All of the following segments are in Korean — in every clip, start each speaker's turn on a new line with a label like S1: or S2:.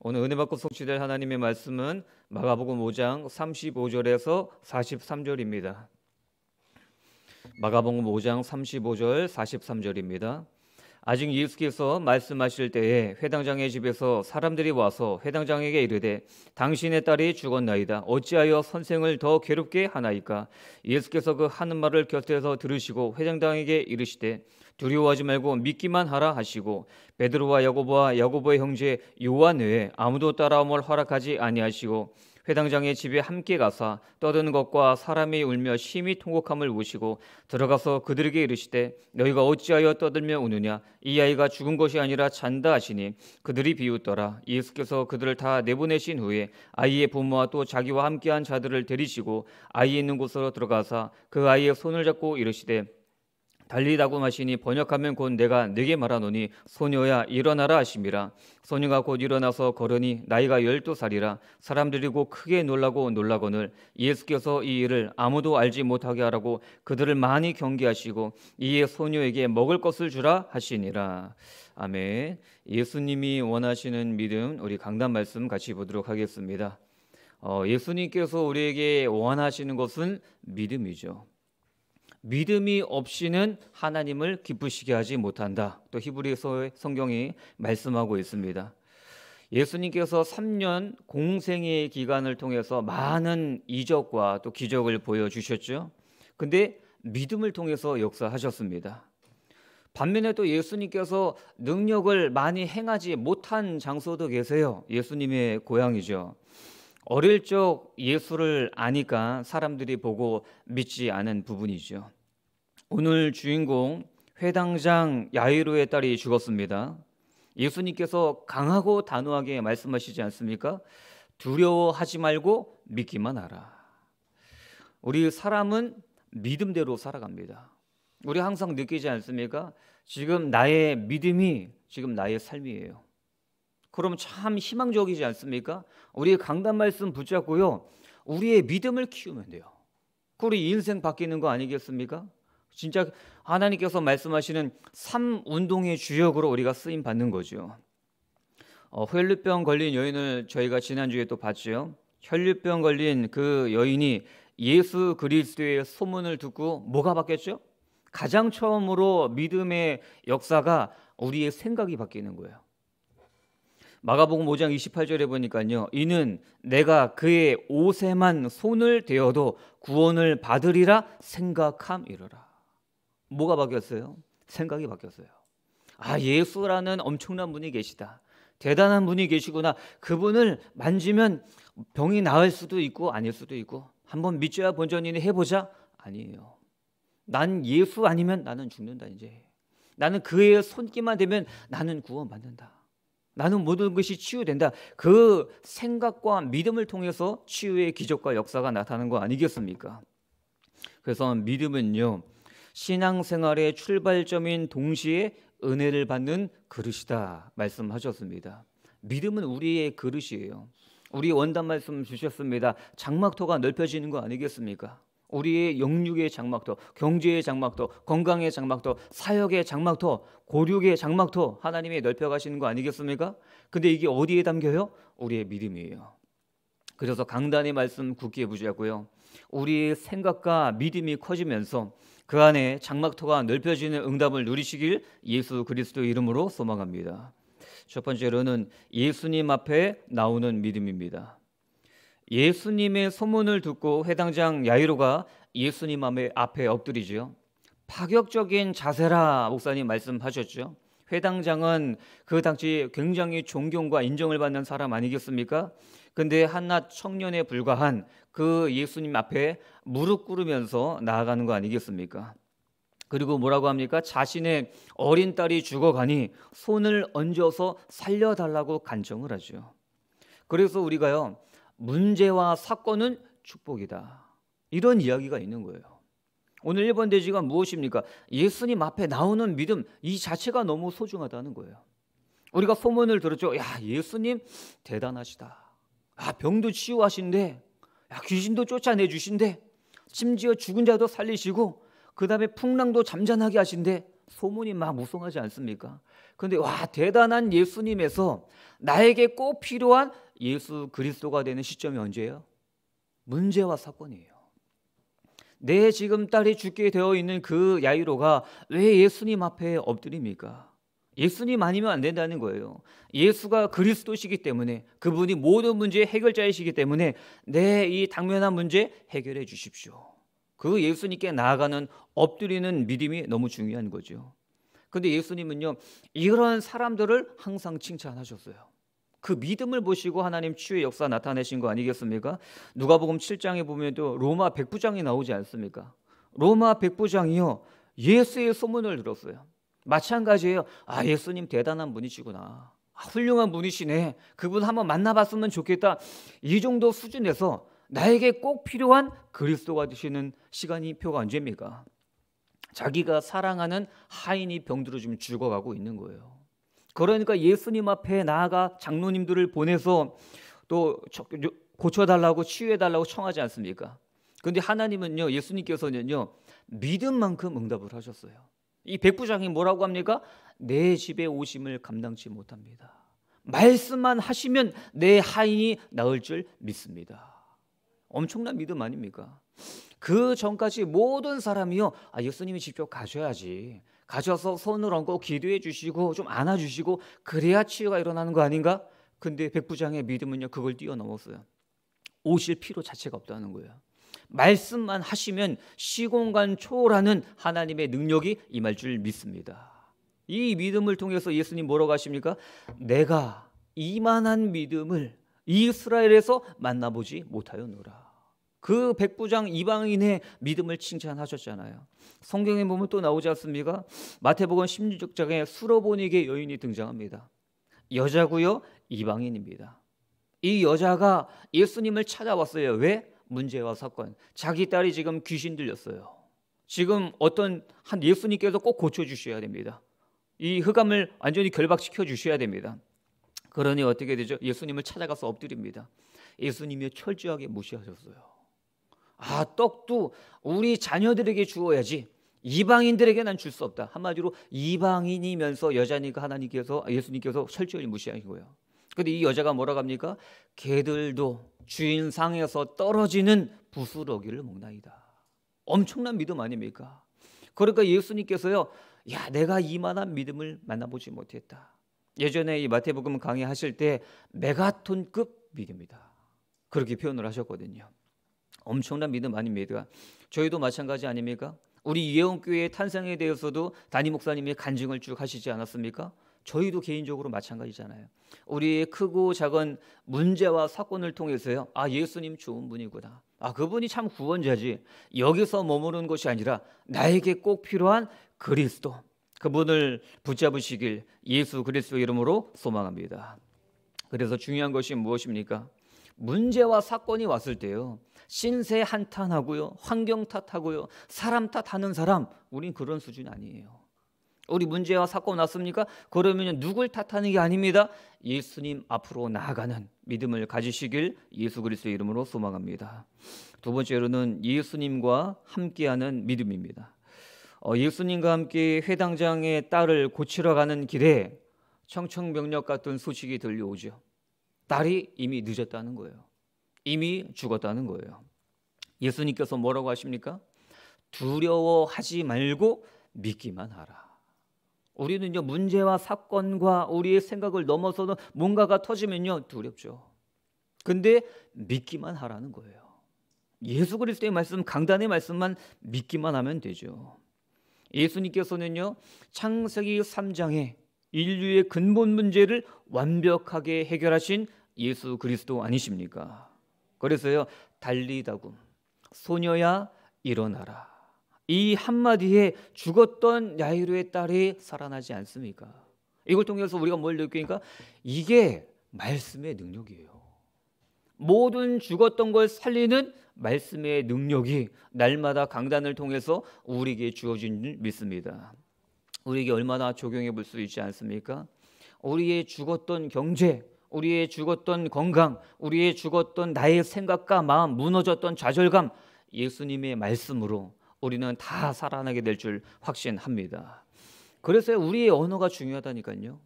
S1: 오늘 은혜 받고 성취될 하나님의 말씀은 마가복음 5장 35절에서 43절입니다. 마가복음 5장 35절 43절입니다. 아직 예수께서 말씀하실 때에 회당장의 집에서 사람들이 와서 회당장에게 이르되 당신의 딸이 죽었나이다 어찌하여 선생을 더 괴롭게 하나이까 예수께서 그 하는 말을 곁에서 들으시고 회당장에게 이르시되 두려워하지 말고 믿기만 하라 하시고 베드로와 야고보와 야고보의 형제 요한 외에 아무도 따라옴을 허락하지 아니하시고 회당장의 집에 함께 가사 떠드는 것과 사람이 울며 심히 통곡함을 보시고 들어가서 그들에게 이르시되 너희가 어찌하여 떠들며 우느냐 이 아이가 죽은 것이 아니라 잔다 하시니 그들이 비웃더라 예수께서 그들을 다 내보내신 후에 아이의 부모와 또 자기와 함께한 자들을 데리시고 아이 있는 곳으로 들어가사 그 아이의 손을 잡고 이르시되 달리다고 하시니 번역하면 곧 내가 네게 말하노니 소녀야 일어나라 하심이라 소녀가 곧 일어나서 걸으니 나이가 열두 살이라 사람들이 고 크게 놀라고 놀라거늘 예수께서 이 일을 아무도 알지 못하게 하라고 그들을 많이 경계하시고 이에 소녀에게 먹을 것을 주라 하시니라 아멘 예수님이 원하시는 믿음 우리 강단 말씀 같이 보도록 하겠습니다 어, 예수님께서 우리에게 원하시는 것은 믿음이죠 믿음이 없이는 하나님을 기쁘시게 하지 못한다. 또 히브리서의 성경이 말씀하고 있습니다. 예수님께서 3년 공생의 기간을 통해서 많은 이적과 또 기적을 보여 주셨죠. 근데 믿음을 통해서 역사하셨습니다. 반면에 또 예수님께서 능력을 많이 행하지 못한 장소도 계세요. 예수님의 고향이죠. 어릴 적 예수를 아니까 사람들이 보고 믿지 않은 부분이죠. 오늘 주인공 회당장 야이로의 딸이 죽었습니다. 예수님께서 강하고 단호하게 말씀하시지 않습니까? 두려워하지 말고 믿기만 하라. 우리 사람은 믿음대로 살아갑니다. 우리 항상 느끼지 않습니까? 지금 나의 믿음이 지금 나의 삶이에요. 그럼 참 희망적이지 않습니까? 우리 강단 말씀 붙잡고요. 우리의 믿음을 키우면 돼요. 우리 인생 바뀌는 거 아니겠습니까? 진짜 하나님께서 말씀하시는 삶 운동의 주역으로 우리가 쓰임 받는 거죠. 어, 혈류병 걸린 여인을 저희가 지난주에 또 봤죠. 혈류병 걸린 그 여인이 예수 그리스도의 소문을 듣고 뭐가 바뀌었죠? 가장 처음으로 믿음의 역사가 우리의 생각이 바뀌는 거예요. 마가복음 5장 28절에 보니까요. 이는 내가 그의 옷에만 손을 대어도 구원을 받으리라 생각함이로라. 뭐가 바뀌었어요? 생각이 바뀌었어요. 아, 예수라는 엄청난 분이 계시다. 대단한 분이 계시구나. 그분을 만지면 병이 나을 수도 있고 아닐 수도 있고 한번 믿져 본전이니 해보자. 아니에요. 난 예수 아니면 나는 죽는다 이제. 나는 그의 손길만 되면 나는 구원받는다. 나는 모든 것이 치유된다. 그 생각과 믿음을 통해서 치유의 기적과 역사가 나타나는 거 아니겠습니까? 그래서 믿음은요 신앙생활의 출발점인 동시에 은혜를 받는 그릇이다 말씀하셨습니다. 믿음은 우리의 그릇이에요. 우리 원단 말씀 주셨습니다. 장막토가 넓혀지는 거 아니겠습니까? 우리의 영육의 장막토, 경제의 장막토, 건강의 장막토, 사역의 장막토, 고륙의 장막토 하나님이 넓혀 가시는 거 아니겠습니까? 근데 이게 어디에 담겨요? 우리의 믿음이에요. 그래서 강단의 말씀 굳게 부지하고요. 우리의 생각과 믿음이 커지면서 그 안에 장막토가 넓혀지는 응답을 누리시길 예수 그리스도 이름으로 소망합니다. 첫 번째로는 예수님 앞에 나오는 믿음입니다. 예수님의 소문을 듣고 해당장 야이로가 예수님 앞에 엎드리지 파격적인 자세라 목사님 말씀하셨죠. 회당장은 그 당시 굉장히 존경과 인정을 받는 사람 아니겠습니까? 근데 한낱 청년에 불과한 그 예수님 앞에 무릎 꿇으면서 나아가는 거 아니겠습니까? 그리고 뭐라고 합니까? 자신의 어린 딸이 죽어가니 손을 얹어서 살려달라고 간청을 하죠. 그래서 우리가요, 문제와 사건은 축복이다. 이런 이야기가 있는 거예요. 오늘 1번 대지가 무엇입니까? 예수님 앞에 나오는 믿음 이 자체가 너무 소중하다는 거예요. 우리가 소문을 들었죠. 야, 예수님 대단하시다. 아, 병도 치유하신데, 야, 귀신도 쫓아내 주신데, 심지어 죽은 자도 살리시고, 그 다음에 풍랑도 잠잠하게 하신데, 소문이 막 무성하지 않습니까? 근데 와, 대단한 예수님에서 나에게 꼭 필요한 예수 그리스도가 되는 시점이 언제예요? 문제와 사건이에요. 내 지금 딸이 죽게 되어 있는 그 야이로가 왜 예수님 앞에 엎드립니까? 예수님 아니면 안 된다는 거예요. 예수가 그리스도시기 때문에 그분이 모든 문제의 해결자이시기 때문에 내 이 당면한 문제 해결해 주십시오. 그 예수님께 나아가는 엎드리는 믿음이 너무 중요한 거죠. 근데 예수님은요, 이런 사람들을 항상 칭찬하셨어요. 그 믿음을 보시고 하나님 치유의 역사 나타내신 거 아니겠습니까? 누가복음 7장에 보면도 로마 백부장이 나오지 않습니까? 로마 백부장이요 예수의 소문을 들었어요. 마찬가지예요. 아 예수님 대단한 분이시구나. 아, 훌륭한 분이시네. 그분 한번 만나봤으면 좋겠다. 이 정도 수준에서 나에게 꼭 필요한 그리스도가 되시는 시간이 표가 언제입니까? 자기가 사랑하는 하인이 병들어 지금 죽어가고 있는 거예요. 그러니까 예수님 앞에 나아가 장로님들을 보내서 또 고쳐달라고 치유해달라고 청하지 않습니까? 근데 하나님은요, 예수님께서는요, 믿음만큼 응답을 하셨어요. 이 백부장이 뭐라고 합니까? 내 집에 오심을 감당치 못합니다. 말씀만 하시면 내 하인이 나을 줄 믿습니다. 엄청난 믿음 아닙니까? 그 전까지 모든 사람이요. 아, 예수님이 직접 가셔야지. 가셔서 손을 얹고 기도해 주시고 좀 안아 주시고 그래야 치유가 일어나는 거 아닌가? 근데 백부장의 믿음은요. 그걸 뛰어넘었어요. 오실 필요 자체가 없다는 거예요. 말씀만 하시면 시공간 초월하는 하나님의 능력이 임할 줄 믿습니다. 이 믿음을 통해서 예수님 뭐라고 하십니까? 내가 이만한 믿음을 이스라엘에서 만나보지 못하여노라 그 백부장 이방인의 믿음을 칭찬하셨잖아요. 성경에 보면 또 나오지 않습니까? 마태복음 16장에 수로보니게 여인이 등장합니다. 여자고요, 이방인입니다. 이 여자가 예수님을 찾아왔어요. 왜? 문제와 사건. 자기 딸이 지금 귀신 들렸어요. 지금 어떤 한 예수님께서 꼭 고쳐 주셔야 됩니다. 이 흑암을 완전히 결박시켜 주셔야 됩니다. 그러니 어떻게 되죠? 예수님을 찾아가서 엎드립니다. 예수님이 철저하게 무시하셨어요. 아, 떡도 우리 자녀들에게 주어야지. 이방인들에게 난 줄 수 없다. 한마디로 이방인이면서 여자니까 하나님께서 예수님께서 철저히 무시하시고요 근데 이 여자가 뭐라고 합니까? 개들도 주인 상에서 떨어지는 부스러기를 먹나이다. 엄청난 믿음 아닙니까? 그러니까 예수님께서요. 야, 내가 이만한 믿음을 만나보지 못했다. 예전에 이 마태복음 강의하실 때 메가톤급 믿음이다. 그렇게 표현을 하셨거든요. 엄청난 믿음 아닙니까? 저희도 마찬가지 아닙니까? 우리 예원교회 탄생에 대해서도 담임 목사님이 간증을 쭉 하시지 않았습니까? 저희도 개인적으로 마찬가지잖아요. 우리의 크고 작은 문제와 사건을 통해서요. 아, 예수님 좋은 분이구나. 아, 그분이 참 구원자지. 여기서 머무는 것이 아니라 나에게 꼭 필요한 그리스도. 그분을 붙잡으시길 예수 그리스도 이름으로 소망합니다. 그래서 중요한 것이 무엇입니까? 문제와 사건이 왔을 때요. 신세 한탄하고요. 환경 탓하고요. 사람 탓하는 사람 우린 그런 수준 아니에요. 우리 문제와 사건 났습니까? 그러면 누굴 탓하는 게 아닙니다. 예수님 앞으로 나아가는 믿음을 가지시길 예수 그리스도의 이름으로 소망합니다. 두 번째로는 예수님과 함께하는 믿음입니다. 어, 예수님과 함께 회당장의 딸을 고치러 가는 길에 청청병력 같은 소식이 들려오죠. 딸이 이미 늦었다는 거예요. 이미 죽었다는 거예요. 예수님께서 뭐라고 하십니까? 두려워하지 말고 믿기만 하라. 우리는요 문제와 사건과 우리의 생각을 넘어서는 뭔가가 터지면요 두렵죠. 근데 믿기만 하라는 거예요. 예수 그리스도의 말씀, 강단의 말씀만 믿기만 하면 되죠. 예수님께서는요 창세기 3장에 인류의 근본 문제를 완벽하게 해결하신 예수 그리스도 아니십니까? 그래서요 달리다구 소녀야 일어나라 이 한마디에 죽었던 야이로의 딸이 살아나지 않습니까? 이걸 통해서 우리가 뭘 느끼니까 이게 말씀의 능력이에요. 모든 죽었던 걸 살리는 말씀의 능력이 날마다 강단을 통해서 우리에게 주어진 줄 믿습니다. 우리에게 얼마나 적용해 볼 수 있지 않습니까? 우리의 죽었던 경제, 우리의 죽었던 건강, 우리의 죽었던 나의 생각과 마음, 무너졌던 좌절감, 예수님의 말씀으로 우리는 다 살아나게 될 줄 확신합니다. 그래서 우리의 언어가 중요하다니까요.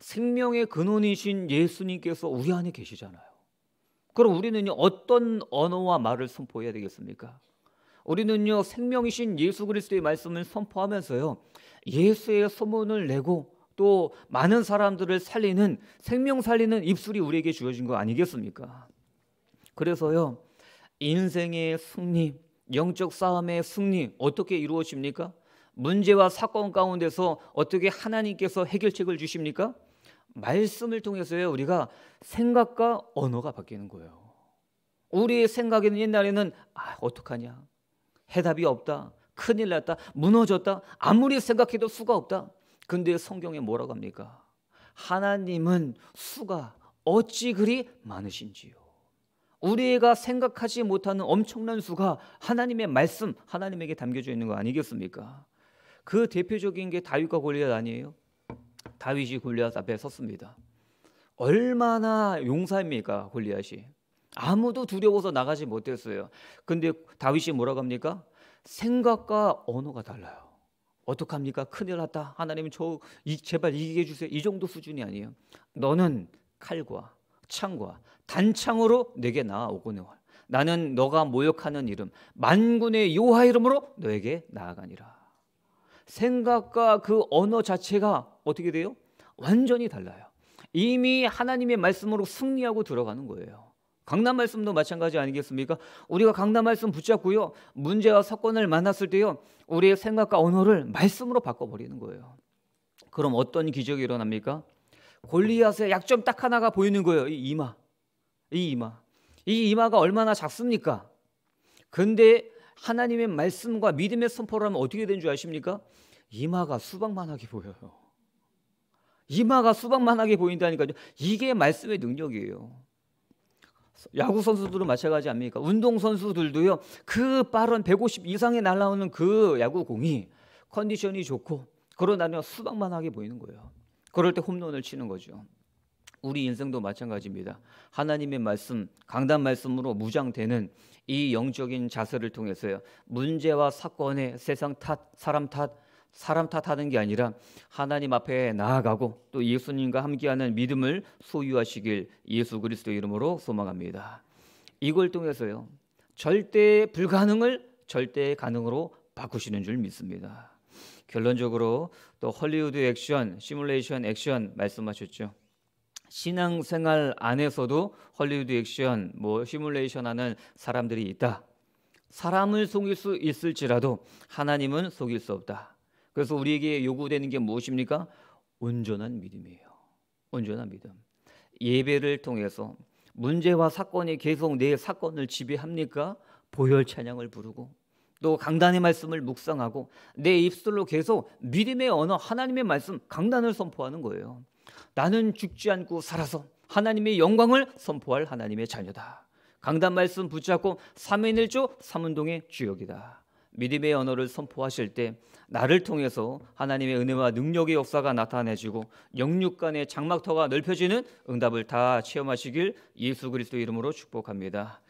S1: 생명의 근원이신 예수님께서 우리 안에 계시잖아요. 그럼 우리는 어떤 언어와 말을 선포해야 되겠습니까? 우리는요 생명이신 예수 그리스도의 말씀을 선포하면서요 예수의 소문을 내고 또 많은 사람들을 살리는 생명 살리는 입술이 우리에게 주어진 거 아니겠습니까? 그래서요. 인생의 승리, 영적 싸움의 승리 어떻게 이루어집니까? 문제와 사건 가운데서 어떻게 하나님께서 해결책을 주십니까? 말씀을 통해서요. 우리가 생각과 언어가 바뀌는 거예요. 우리의 생각에는 옛날에는 아, 어떡하냐. 해답이 없다. 큰일 났다. 무너졌다. 아무리 생각해도 수가 없다. 근데 성경에 뭐라고 합니까? 하나님은 수가 어찌 그리 많으신지요. 우리가 생각하지 못하는 엄청난 수가 하나님의 말씀, 하나님에게 담겨져 있는 거 아니겠습니까? 그 대표적인 게 다윗과 골리앗 아니에요? 다윗이 골리앗 앞에 섰습니다. 얼마나 용사입니까, 골리앗이? 아무도 두려워서 나가지 못했어요. 근데 다윗이 뭐라고 합니까? 생각과 언어가 달라요. 어떡합니까? 큰일 났다. 하나님 저 이, 제발 이기게 주세요. 이 정도 수준이 아니에요. 너는 칼과 창과 단창으로 내게 나아오거늘 나는 너가 모욕하는 이름 만군의 여호와 이름으로 너에게 나아가니라. 생각과 그 언어 자체가 어떻게 돼요? 완전히 달라요. 이미 하나님의 말씀으로 승리하고 들어가는 거예요. 강남 말씀도 마찬가지 아니겠습니까? 우리가 강남 말씀 붙잡고요. 문제와 사건을 만났을 때요. 우리의 생각과 언어를 말씀으로 바꿔버리는 거예요. 그럼 어떤 기적이 일어납니까? 골리앗의 약점 딱 하나가 보이는 거예요. 이 이마. 이 이마. 이 이마가 얼마나 작습니까? 근데 하나님의 말씀과 믿음의 선포를 하면 어떻게 되줄 아십니까? 이마가 수박만하게 보여요. 이마가 수박만하게 보인다니까요. 이게 말씀의 능력이에요. 야구 선수들은 마찬가지 아닙니까? 운동 선수들도요. 그 빠른 150 이상에 날아오는 그 야구 공이 컨디션이 좋고 그러나요 수박만하게 보이는 거예요. 그럴 때 홈런을 치는 거죠. 우리 인생도 마찬가지입니다. 하나님의 말씀, 강단 말씀으로 무장되는 이 영적인 자세를 통해서요. 문제와 사건의 세상 탓, 사람 탓 사람 탓하는 게 아니라 하나님 앞에 나아가고 또 예수님과 함께하는 믿음을 소유하시길 예수 그리스도 이름으로 소망합니다. 이걸 통해서요. 절대 불가능을 절대 가능으로 바꾸시는 줄 믿습니다. 결론적으로 또 헐리우드 액션, 시뮬레이션 액션 말씀하셨죠. 신앙생활 안에서도 헐리우드 액션, 뭐 시뮬레이션 하는 사람들이 있다. 사람을 속일 수 있을지라도 하나님은 속일 수 없다. 그래서 우리에게 요구되는 게 무엇입니까? 온전한 믿음이에요. 온전한 믿음. 예배를 통해서 문제와 사건이 계속 내 사건을 지배합니까? 보혈 찬양을 부르고 또 강단의 말씀을 묵상하고 내 입술로 계속 믿음의 언어 하나님의 말씀 강단을 선포하는 거예요. 나는 죽지 않고 살아서 하나님의 영광을 선포할 하나님의 자녀다. 강단 말씀 붙잡고 삼인일조 삼운동의 주역이다. 믿음의 언어를 선포하실 때 나를 통해서 하나님의 은혜와 능력의 역사가 나타내지고 영육 간의 장막터가 넓혀지는 응답을 다 체험하시길 예수 그리스도 이름으로 축복합니다.